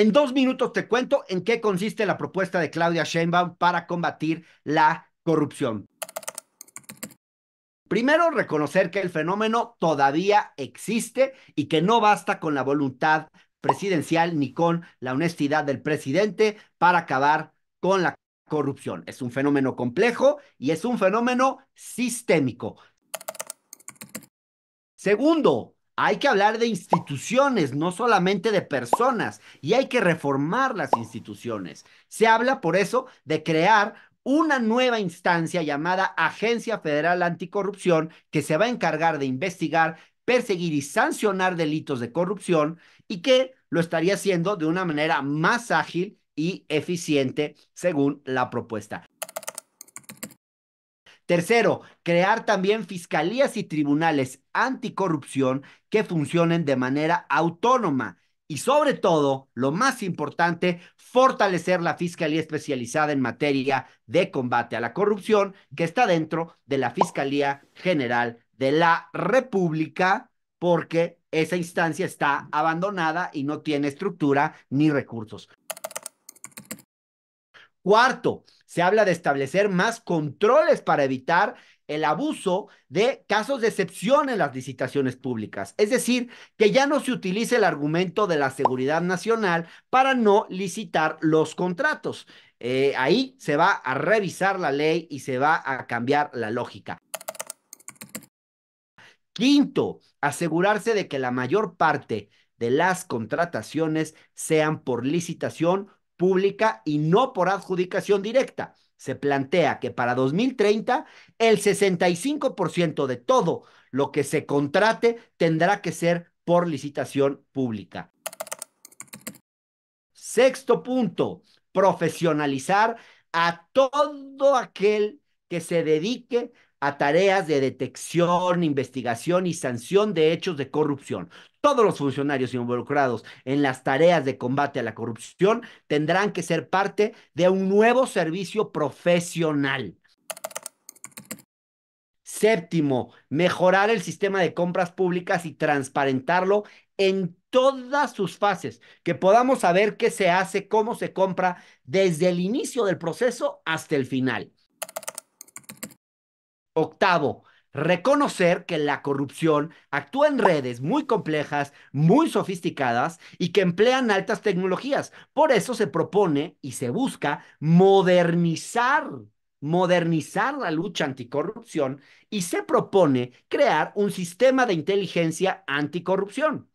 En dos minutos te cuento en qué consiste la propuesta de Claudia Sheinbaum para combatir la corrupción. Primero, reconocer que el fenómeno todavía existe y que no basta con la voluntad presidencial ni con la honestidad del presidente para acabar con la corrupción. Es un fenómeno complejo y es un fenómeno sistémico. Segundo, hay que hablar de instituciones, no solamente de personas, y hay que reformar las instituciones. Se habla por eso de crear una nueva instancia llamada Agencia Federal Anticorrupción que se va a encargar de investigar, perseguir y sancionar delitos de corrupción y que lo estaría haciendo de una manera más ágil y eficiente según la propuesta. Tercero, crear también fiscalías y tribunales anticorrupción que funcionen de manera autónoma. Y sobre todo, lo más importante, fortalecer la Fiscalía Especializada en materia de combate a la corrupción, que está dentro de la Fiscalía General de la República, porque esa instancia está abandonada y no tiene estructura ni recursos. Cuarto, se habla de establecer más controles para evitar el abuso de casos de excepción en las licitaciones públicas. Es decir, que ya no se utilice el argumento de la seguridad nacional para no licitar los contratos. Eh, ahí se va a revisar la ley y se va a cambiar la lógica. Quinto, asegurarse de que la mayor parte de las contrataciones sean por licitación pública y no por adjudicación directa. Se plantea que para 2030 el 65% de todo lo que se contrate tendrá que ser por licitación pública. Sexto punto, profesionalizar a todo aquel que se dedique a tareas de detección, investigación y sanción de hechos de corrupción. Todos los funcionarios involucrados en las tareas de combate a la corrupción tendrán que ser parte de un nuevo servicio profesional. Séptimo, mejorar el sistema de compras públicas y transparentarlo en todas sus fases, que podamos saber qué se hace, cómo se compra desde el inicio del proceso hasta el final. Octavo, reconocer que la corrupción actúa en redes muy complejas, muy sofisticadas y que emplean altas tecnologías. Por eso se propone y se busca modernizar, modernizar la lucha anticorrupción y se propone crear un sistema de inteligencia anticorrupción.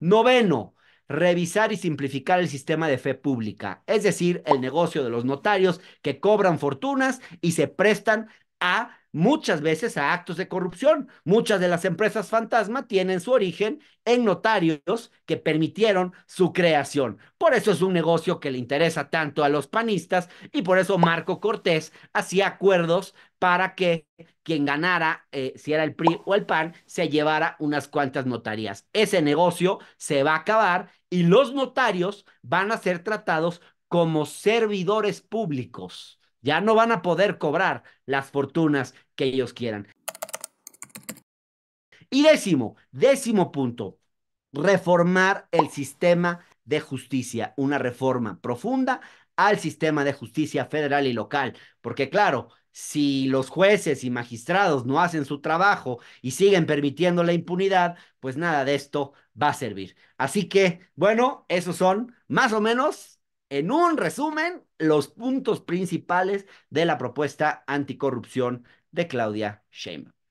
Noveno, revisar y simplificar el sistema de fe pública, es decir, el negocio de los notarios que cobran fortunas y se prestan a muchas veces a actos de corrupción. Muchas de las empresas fantasma tienen su origen en notarios que permitieron su creación. Por eso es un negocio que le interesa tanto a los panistas y por eso Marco Cortés hacía acuerdos para que quien ganara, eh, si era el PRI o el PAN, se llevara unas cuantas notarías. Ese negocio se va a acabar y los notarios van a ser tratados como servidores públicos ya no van a poder cobrar las fortunas que ellos quieran. Y décimo, décimo punto, reformar el sistema de justicia, una reforma profunda al sistema de justicia federal y local, porque claro, si los jueces y magistrados no hacen su trabajo y siguen permitiendo la impunidad, pues nada de esto va a servir. Así que, bueno, esos son más o menos en un resumen, los puntos principales de la propuesta anticorrupción de Claudia Sheinbaum.